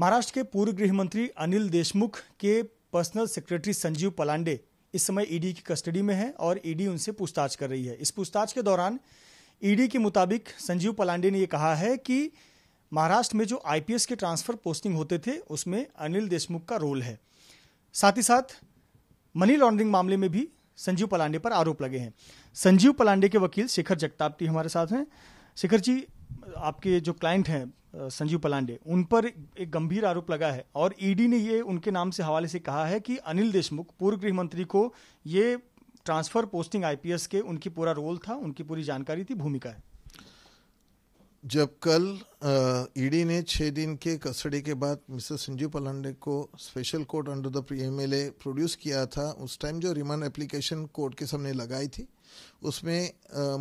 महाराष्ट्र के पूर्व गृह मंत्री अनिल देशमुख के पर्सनल सेक्रेटरी संजीव पलांडे इस समय ईडी की कस्टडी में है और ईडी उनसे पूछताछ कर रही है इस पूछताछ के दौरान ईडी के मुताबिक संजीव पलांडे ने यह कहा है कि महाराष्ट्र में जो आईपीएस के ट्रांसफर पोस्टिंग होते थे उसमें अनिल देशमुख का रोल है साथ ही साथ मनी लॉन्ड्रिंग मामले में भी संजीव पलांडे पर आरोप लगे हैं संजीव पलांडे के वकील शेखर जगताप जी हमारे साथ हैं शेखर जी आपके जो क्लाइंट हैं संजीव पलांडे उन पर एक गंभीर आरोप लगा है और ईडी e ने ये उनके नाम से हवाले से कहा है कि अनिल देशमुख पूर्व गृह मंत्री को ये ट्रांसफर पोस्टिंग आईपीएस के उनकी पूरा रोल था उनकी पूरी जानकारी थी भूमिका है जब कल ईडी e ने छः दिन के कस्टडी के बाद मिस्टर संजीव पलांडे को special court under the M L produce किया था उस टाइम जो रिमांड एप्लीकेशन कोर्ट के सामने लगाई थी उसमें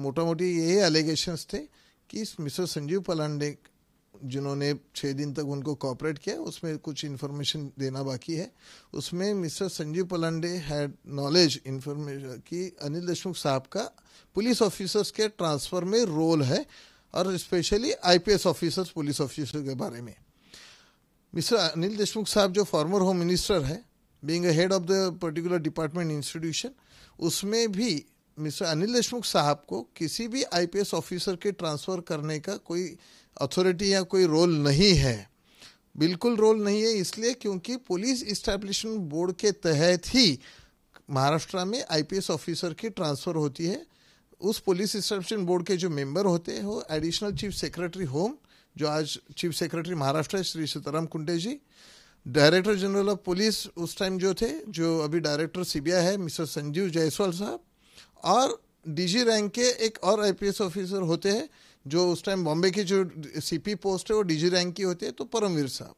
मोटा मोटी यही एलिगेशंस थे कि इस मिस्टर संजीव पलांडे जिन्होंने छः दिन तक उनको कॉपरेट किया उसमें कुछ इन्फॉर्मेशन देना बाकी है उसमें mister Sanjeev Palande had knowledge information कि अनिल देशमुख साहब का पुलिस ऑफिसर्स के ट्रांसफ़र में रोल है और specially IPS officers police officer के बारे में मिस्टर अनिल देशमुख साहब जो फॉर्मर होम मिनिस्टर है being head of the particular department institution उसमें भी मिस्टर अनिल देशमुख साहब को किसी भी आईपीएस ऑफिसर के ट्रांसफ़र करने का कोई अथॉरिटी या कोई रोल नहीं है बिल्कुल रोल नहीं है इसलिए क्योंकि पुलिस इस्टेब्लिशमेंट बोर्ड के तहत ही महाराष्ट्र में आईपीएस ऑफिसर की ट्रांसफ़र होती है उस पुलिस इस्टेब्लिशमेंट बोर्ड के जो मेंबर होते हैं वो एडिशनल चीफ सेक्रेटरी होम जो आज चीफ सेक्रेटरी महाराष्ट्र है Shri Sitaram Kunte ji director general of police उस टाइम जो थे जो अभी डायरेक्टर सीबीआई है मिस्टर संजीव जायसवाल साहब और डीजी रैंक के एक और आईपीएस ऑफिसर होते हैं जो उस टाइम बॉम्बे की जो सीपी पोस्ट है वो डीजी रैंक की होती है तो परमवीर साहब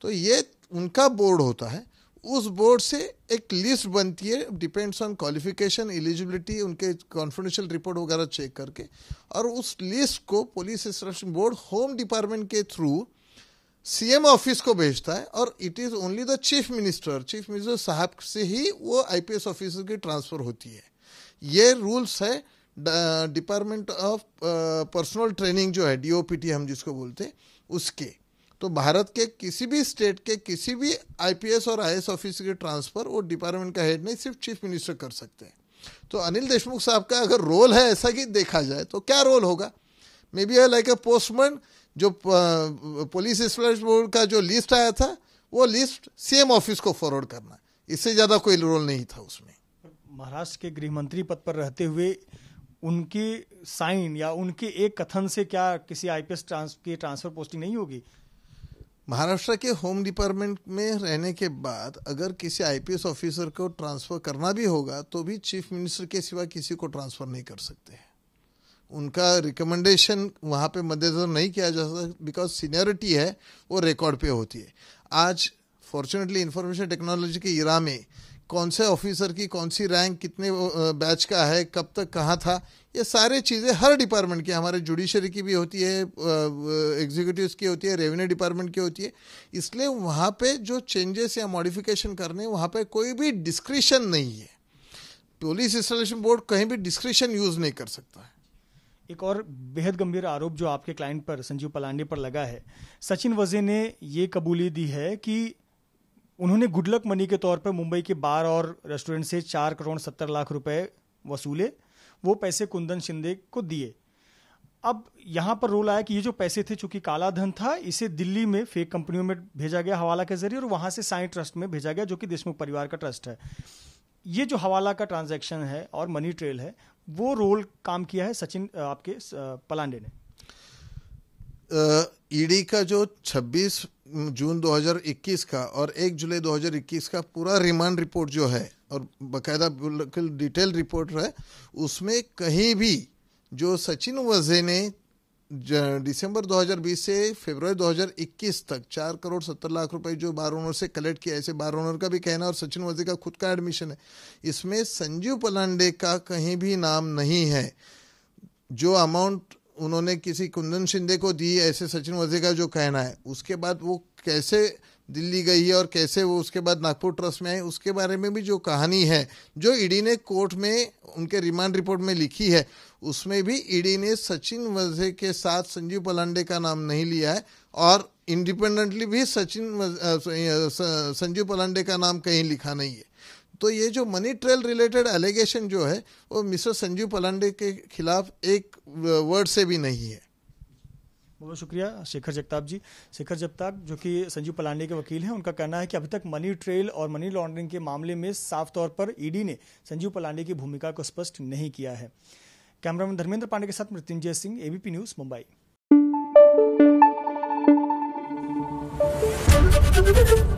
तो ये उनका बोर्ड होता है उस बोर्ड से एक लिस्ट बनती है डिपेंड्स ऑन क्वालिफिकेशन एलिजिबिलिटी उनके कॉन्फिडेंशियल रिपोर्ट वगैरह चेक करके और उस लिस्ट को police instruction board home department के थ्रू सीएम ऑफिस को भेजता है और it is only the chief minister chief minister साहब से ही वो आईपीएस ऑफिसर की ट्रांसफ़र होती है ये रूल्स है डिपार्टमेंट ऑफ पर्सनल ट्रेनिंग जो है डीओपीटी हम जिसको बोलते हैं उसके तो भारत के किसी भी स्टेट के किसी भी आईपीएस और आईएएस ऑफिसर के ट्रांसफ़र वो डिपार्टमेंट का हेड नहीं सिर्फ चीफ मिनिस्टर कर सकते हैं तो अनिल देशमुख साहब का अगर रोल है ऐसा कि देखा जाए तो क्या रोल होगा may be like a postman जो पुलिस इंस्पेक्टर बोर्ड का जो लिस्ट आया था वो लिस्ट सीएम ऑफिस को फॉरवर्ड करना इससे ज़्यादा कोई रोल नहीं था उसमें महाराष्ट्र के गृह मंत्री पद पर रहते हुए उनके साइन या उनके एक कथन से क्या किसी आईपीएस ट्रांस की ट्रांसफर पोस्टिंग नहीं होगी महाराष्ट्र के होम डिपार्टमेंट में रहने के बाद अगर किसी आईपीएस ऑफिसर को ट्रांसफर करना भी होगा तो भी चीफ मिनिस्टर के सिवा किसी को ट्रांसफर नहीं कर सकते उनका रिकमेंडेशन वहाँ पे मद्देनजर नहीं किया जा सकता बिकॉज सीनियरिटी है वो रिकॉर्ड पे होती है आज फॉर्चुनेटली इंफॉर्मेशन टेक्नोलॉजी के इरा में कौन से ऑफिसर की कौन सी रैंक कितने बैच का है कब तक कहाँ था ये सारे चीज़ें हर डिपार्टमेंट की हमारे जुडिशरी की भी होती है एग्जीक्यूटिव की होती है रेवेन्यू डिपार्टमेंट की होती है इसलिए वहाँ पे जो चेंजेस या मॉडिफिकेशन करने हैं वहाँ पे कोई भी डिस्क्रिशन नहीं है पुलिस इंस्टॉलेशन बोर्ड कहीं भी डिस्क्रिशन यूज़ नहीं कर सकता है एक और बेहद गंभीर आरोप जो आपके क्लाइंट पर संजीव पलांडे पर लगा है सचिन वजे ने ये कबूली दी है कि उन्होंने गुडलक मनी के तौर पर मुंबई के बार और रेस्टोरेंट से चार करोड़ सत्तर लाख रुपए वसूले वो पैसे कुंदन शिंदे को दिए अब यहाँ पर रोल आया कि ये जो पैसे थे चूंकि काला धन था इसे दिल्ली में फेक कंपनियों में भेजा गया हवाला के जरिए और वहाँ से साई ट्रस्ट में भेजा गया जो कि देशमुख परिवार का ट्रस्ट है ये जो हवाला का ट्रांजैक्शन है और मनी ट्रेल है वो रोल काम किया है सचिन आपके पलांडे ने ईडी e का जो 26 जून 2021 का और 1 जुलाई 2021 का पूरा रिमांड रिपोर्ट जो है और बकायदा बिल्कुल डिटेल रिपोर्ट है उसमें कहीं भी जो सचिन वजे ने दिसंबर 2020 से फरवरी 2021 तक चार करोड़ सत्तर लाख रुपए जो बार ओनर से कलेक्ट किया ऐसे बार ओनर का भी कहना और सचिन वजे का खुद का एडमिशन है इसमें संजीव पलांडे का कहीं भी नाम नहीं है जो अमाउंट उन्होंने किसी कुंदन शिंदे को दी ऐसे सचिन वजे का जो कहना है उसके बाद वो कैसे दिल्ली गई है और कैसे वो उसके बाद नागपुर ट्रस्ट में आई उसके बारे में भी जो कहानी है जो ईडी ने कोर्ट में उनके रिमांड रिपोर्ट में लिखी है उसमें भी ईडी ने सचिन वजे के साथ संजीव पलांडे का नाम नहीं लिया है और इंडिपेंडेंटली भी सचिन संजीव पलांडे का नाम कहीं लिखा नहीं है तो ये जो मनी ट्रेल रिलेटेड एलिगेशन जो है वो मिस्टर संजीव पलांडे के खिलाफ एक वर्ड से भी नहीं है बहुत बहुत शुक्रिया शेखर जगताप जी शेखर जगताप जो कि संजीव पलांडे के वकील हैं उनका कहना है कि अभी तक मनी ट्रेल और मनी लॉन्ड्रिंग के मामले में साफ तौर पर ईडी e ने संजीव पलांडे की भूमिका को स्पष्ट नहीं किया है कैमरामैन धर्मेंद्र पांडे के साथ Mrityunjay Singh ABP news Mumbai Thank you.